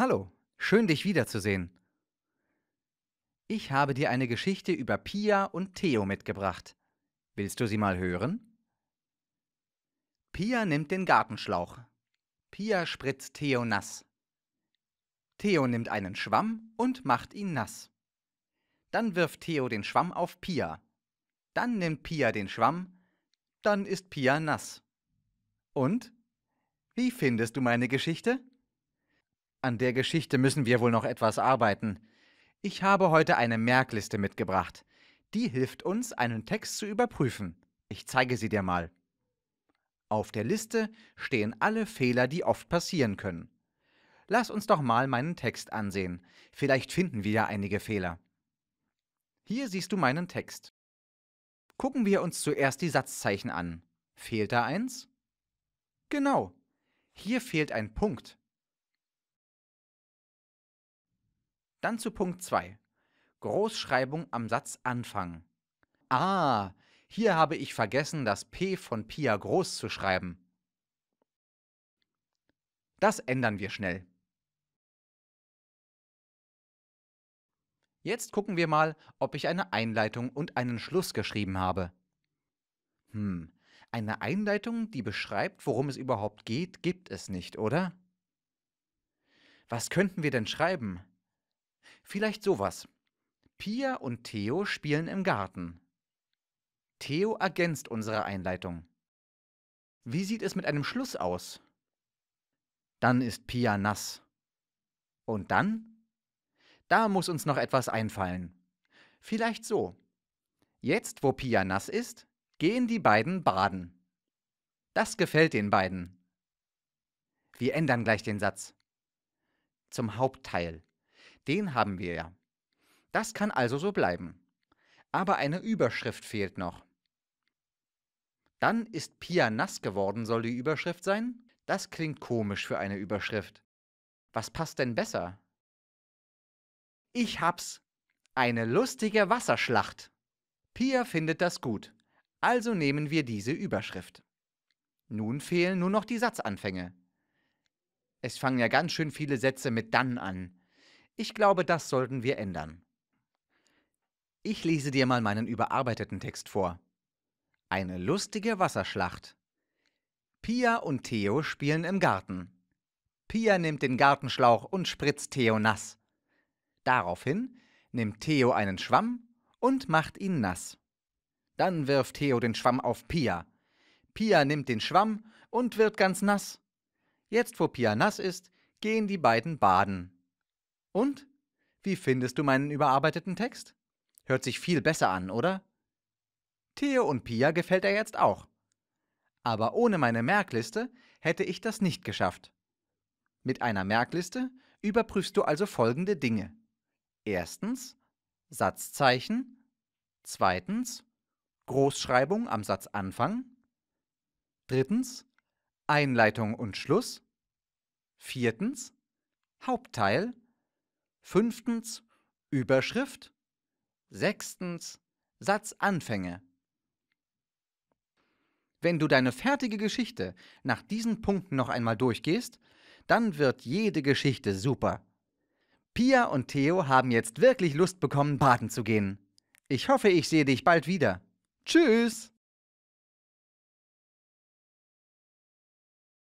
Hallo, schön dich wiederzusehen. Ich habe dir eine Geschichte über Pia und Theo mitgebracht. Willst du sie mal hören? Pia nimmt den Gartenschlauch. Pia spritzt Theo nass. Theo nimmt einen Schwamm und macht ihn nass. Dann wirft Theo den Schwamm auf Pia. Dann nimmt Pia den Schwamm, dann ist Pia nass. Und? Wie findest du meine Geschichte? An der Geschichte müssen wir wohl noch etwas arbeiten. Ich habe heute eine Merkliste mitgebracht. Die hilft uns, einen Text zu überprüfen. Ich zeige sie dir mal. Auf der Liste stehen alle Fehler, die oft passieren können. Lass uns doch mal meinen Text ansehen. Vielleicht finden wir ja einige Fehler. Hier siehst du meinen Text. Gucken wir uns zuerst die Satzzeichen an. Fehlt da eins? Genau. Hier fehlt ein Punkt. Dann zu Punkt 2. Großschreibung am Satzanfang. Ah, hier habe ich vergessen, das P von Pia groß zu schreiben. Das ändern wir schnell. Jetzt gucken wir mal, ob ich eine Einleitung und einen Schluss geschrieben habe. Hm, eine Einleitung, die beschreibt, worum es überhaupt geht, gibt es nicht, oder? Was könnten wir denn schreiben? Vielleicht sowas. Pia und Theo spielen im Garten. Theo ergänzt unsere Einleitung. Wie sieht es mit einem Schluss aus? Dann ist Pia nass. Und dann? Da muss uns noch etwas einfallen. Vielleicht so. Jetzt, wo Pia nass ist, gehen die beiden baden. Das gefällt den beiden. Wir ändern gleich den Satz. Zum Hauptteil. Den haben wir ja. Das kann also so bleiben. Aber eine Überschrift fehlt noch. Dann ist Pia nass geworden, soll die Überschrift sein? Das klingt komisch für eine Überschrift. Was passt denn besser? Ich hab's. Eine lustige Wasserschlacht. Pia findet das gut. Also nehmen wir diese Überschrift. Nun fehlen nur noch die Satzanfänge. Es fangen ja ganz schön viele Sätze mit dann an. Ich glaube, das sollten wir ändern. Ich lese dir mal meinen überarbeiteten Text vor. Eine lustige Wasserschlacht. Pia und Theo spielen im Garten. Pia nimmt den Gartenschlauch und spritzt Theo nass. Daraufhin nimmt Theo einen Schwamm und macht ihn nass. Dann wirft Theo den Schwamm auf Pia. Pia nimmt den Schwamm und wird ganz nass. Jetzt, wo Pia nass ist, gehen die beiden baden. Und? Wie findest du meinen überarbeiteten Text? Hört sich viel besser an, oder? Theo und Pia gefällt er jetzt auch. Aber ohne meine Merkliste hätte ich das nicht geschafft. Mit einer Merkliste überprüfst du also folgende Dinge. Erstens Satzzeichen, zweitens Großschreibung am Satzanfang, drittens Einleitung und Schluss, viertens Hauptteil Fünftens Überschrift. Sechstens Satzanfänge. Wenn du deine fertige Geschichte nach diesen Punkten noch einmal durchgehst, dann wird jede Geschichte super. Pia und Theo haben jetzt wirklich Lust bekommen, baden zu gehen. Ich hoffe, ich sehe dich bald wieder. Tschüss!